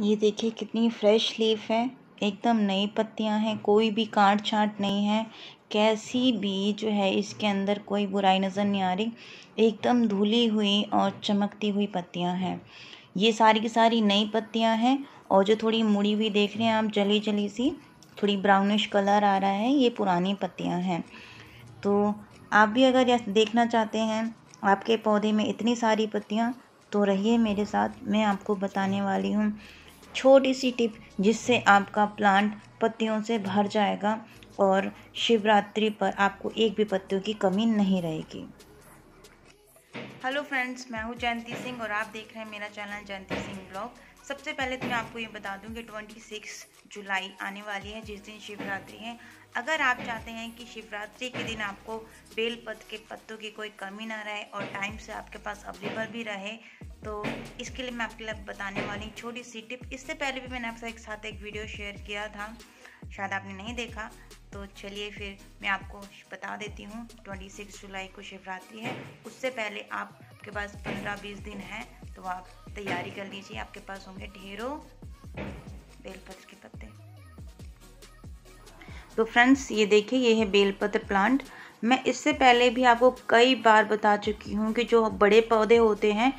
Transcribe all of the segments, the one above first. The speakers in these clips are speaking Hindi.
ये देखिए कितनी फ्रेश लीफ है एकदम नई पत्तियां हैं कोई भी काट छाट नहीं है कैसी भी जो है इसके अंदर कोई बुराई नज़र नहीं आ रही एकदम धुली हुई और चमकती हुई पत्तियां हैं ये सारी की सारी नई पत्तियां हैं और जो थोड़ी मुड़ी हुई देख रहे हैं आप जली जली सी थोड़ी ब्राउनिश कलर आ रहा है ये पुरानी पत्तियाँ हैं तो आप भी अगर देखना चाहते हैं आपके पौधे में इतनी सारी पत्तियाँ तो रहिए मेरे साथ मैं आपको बताने वाली हूँ छोटी सी टिप जिससे आपका प्लांट पत्तियों से भर जाएगा और शिवरात्रि पर आपको एक भी पत्तियों की कमी नहीं रहेगी हेलो फ्रेंड्स मैं हूँ जयंती सिंह और आप देख रहे हैं मेरा चैनल जयंती सिंह ब्लॉग सबसे पहले तो मैं आपको ये बता दूं कि 26 जुलाई आने वाली है जिस दिन शिवरात्रि है अगर आप चाहते हैं कि शिवरात्रि के दिन आपको बेलपत के पत्तों की कोई कमी ना रहे और टाइम से आपके पास अवेलेबल भी रहे तो इसके लिए मैं आपके लिए बताने वाली छोटी सी टिप इससे पहले भी मैंने आपके साथ एक वीडियो शेयर किया था शायद आपने नहीं देखा तो चलिए फिर मैं आपको बता देती हूँ 26 जुलाई को शिवरात्रि है उससे पहले आपके पास 15-20 दिन है तो आप तैयारी कर लीजिए आपके पास होंगे ढेरों बेलपत्र के पत्ते तो फ्रेंड्स ये देखिए ये है बेलपत्र प्लांट मैं इससे पहले भी आपको कई बार बता चुकी हूँ कि जो बड़े पौधे होते हैं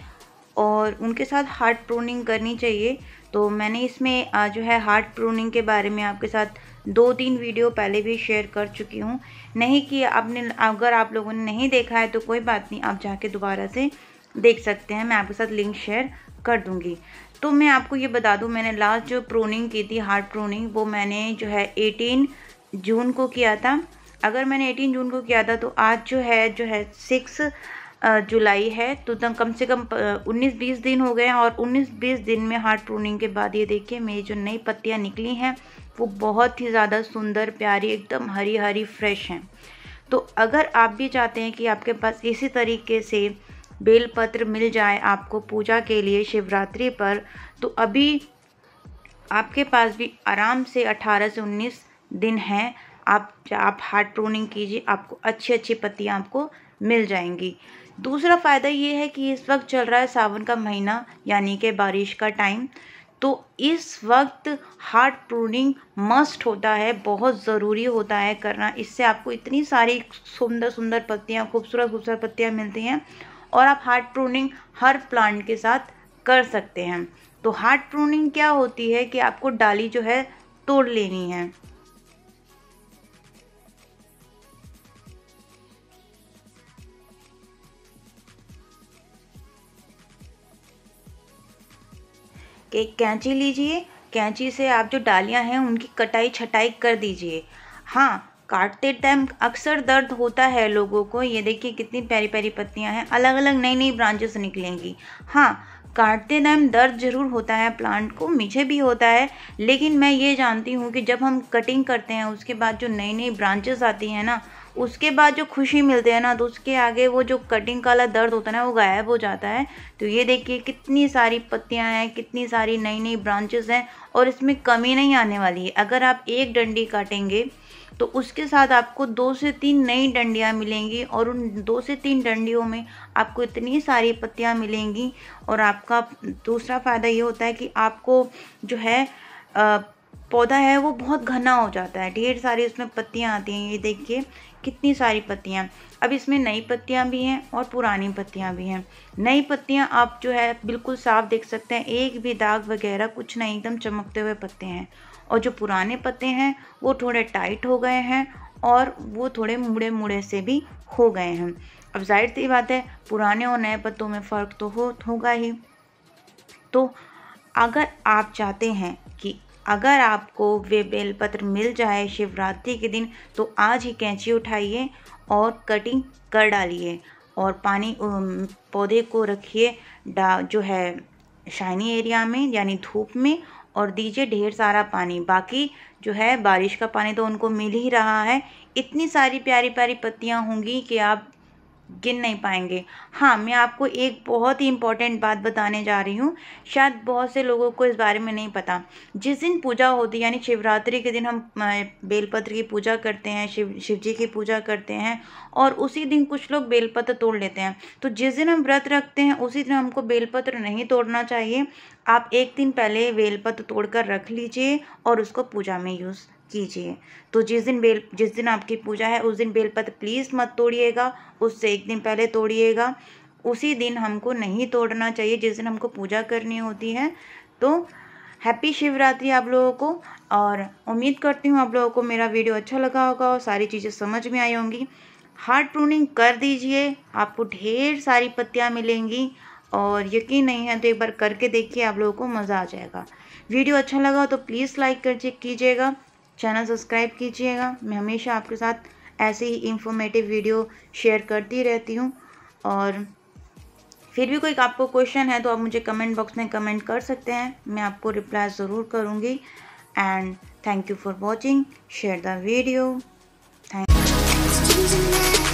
और उनके साथ हार्ट प्रोनिंग करनी चाहिए तो मैंने इसमें जो है हार्ट प्रोनिंग के बारे में आपके साथ दो तीन वीडियो पहले भी शेयर कर चुकी हूँ नहीं कि आपने अगर आप लोगों ने नहीं देखा है तो कोई बात नहीं आप जाके दोबारा से देख सकते हैं मैं आपके साथ लिंक शेयर कर दूँगी तो मैं आपको ये बता दूँ मैंने लास्ट जो प्रोनिंग की थी हार्ट प्रोनिंग वो मैंने जो है एटीन जून को किया था अगर मैंने एटीन जून को किया था तो आज जो है जो है सिक्स जुलाई है तो तक कम से कम 19-20 दिन हो गए हैं और 19-20 दिन में हार्ड प्रूनिंग के बाद ये देखिए मेरी जो नई पत्तियाँ निकली हैं वो बहुत ही ज़्यादा सुंदर प्यारी एकदम हरी हरी फ्रेश हैं तो अगर आप भी चाहते हैं कि आपके पास इसी तरीके से बेलपत्र मिल जाए आपको पूजा के लिए शिवरात्रि पर तो अभी आपके पास भी आराम से 18 से 19 दिन हैं आप आप हार्ड प्रोनिंग कीजिए आपको अच्छी अच्छी पत्तियाँ आपको मिल जाएंगी दूसरा फ़ायदा ये है कि इस वक्त चल रहा है सावन का महीना यानी कि बारिश का टाइम तो इस वक्त हार्ट प्रूनिंग मस्ट होता है बहुत ज़रूरी होता है करना इससे आपको इतनी सारी सुंदर सुंदर पत्तियाँ खूबसूरत खूबसूरत पत्तियाँ मिलती हैं और आप हार्ट प्रूनिंग हर प्लांट के साथ कर सकते हैं तो हार्ट प्रूनिंग क्या होती है कि आपको डाली जो है तोड़ लेनी है कि कैंची लीजिए कैंची से आप जो डालियाँ हैं उनकी कटाई छटाई कर दीजिए हाँ काटते टाइम अक्सर दर्द होता है लोगों को ये देखिए कितनी प्यारी प्यारी पत्तियाँ हैं अलग अलग नई नई ब्रांचेस निकलेंगी हाँ काटते टाइम दर्द जरूर होता है प्लांट को मुझे भी होता है लेकिन मैं ये जानती हूँ कि जब हम कटिंग करते हैं उसके बाद जो नई नई ब्रांचेस आती हैं ना उसके बाद जो खुशी मिलती है ना तो उसके आगे वो जो कटिंग वाला दर्द होता है ना वो गायब हो जाता है तो ये देखिए कितनी सारी पत्तियाँ हैं कितनी सारी नई नई ब्रांचेस हैं और इसमें कमी नहीं आने वाली है अगर आप एक डंडी काटेंगे तो उसके साथ आपको दो से तीन नई डंडियाँ मिलेंगी और उन दो से तीन डंडियों में आपको इतनी सारी पत्तियाँ मिलेंगी और आपका दूसरा फ़ायदा ये होता है कि आपको जो है आ, पौधा है वो बहुत घना हो जाता है ढेर सारी उसमें पत्तियाँ आती हैं ये देखिए कितनी सारी पत्तियाँ अब इसमें नई पत्तियाँ भी हैं और पुरानी पत्तियाँ भी हैं नई पत्तियाँ आप जो है बिल्कुल साफ देख सकते हैं एक भी दाग वगैरह कुछ नहीं एकदम चमकते हुए पत्ते हैं और जो पुराने पत्ते हैं वो थोड़े टाइट हो गए हैं और वो थोड़े मुड़े मुड़े से भी हो गए हैं अब जाहिर सी बात है पुराने और नए पत्तों में फ़र्क तो हो होगा ही तो अगर आप चाहते हैं कि अगर आपको वे बेलपत्र मिल जाए शिवरात्रि के दिन तो आज ही कैंची उठाइए और कटिंग कर डालिए और पानी पौधे को रखिए जो है शाइनी एरिया में यानी धूप में और दीजिए ढेर सारा पानी बाकी जो है बारिश का पानी तो उनको मिल ही रहा है इतनी सारी प्यारी प्यारी पत्तियाँ होंगी कि आप गिन नहीं पाएंगे हाँ मैं आपको एक बहुत ही इम्पॉर्टेंट बात बताने जा रही हूँ शायद बहुत से लोगों को इस बारे में नहीं पता जिस दिन पूजा होती है यानी शिवरात्रि के दिन हम बेलपत्र की पूजा करते हैं शिव शिव जी की पूजा करते हैं और उसी दिन कुछ लोग बेलपत्र तोड़ लेते हैं तो जिस दिन हम व्रत रखते हैं उसी दिन हमको बेलपत्र नहीं तोड़ना चाहिए आप एक दिन पहले बेलपत्र तोड़कर रख लीजिए और उसको पूजा में यूज़ कीजिए तो जिस दिन बेल जिस दिन आपकी पूजा है उस दिन बेलपत्र प्लीज़ मत तोड़िएगा उससे एक दिन पहले तोड़िएगा उसी दिन हमको नहीं तोड़ना चाहिए जिस दिन हमको पूजा करनी होती है तो हैप्पी शिवरात्रि आप लोगों को और उम्मीद करती हूँ आप लोगों को मेरा वीडियो अच्छा लगा होगा और सारी चीज़ें समझ में आई होंगी हार्ड प्रूनिंग कर दीजिए आपको ढेर सारी पत्तियाँ मिलेंगी और यकीन नहीं है तो एक बार करके देखिए आप लोगों को मज़ा आ जाएगा वीडियो अच्छा लगा तो प्लीज़ लाइक कर कीजिएगा चैनल सब्सक्राइब कीजिएगा मैं हमेशा आपके साथ ऐसे ही इंफॉर्मेटिव वीडियो शेयर करती रहती हूँ और फिर भी कोई आपको क्वेश्चन है तो आप मुझे कमेंट बॉक्स में कमेंट कर सकते हैं मैं आपको रिप्लाई ज़रूर करूँगी and thank you for watching share the video thank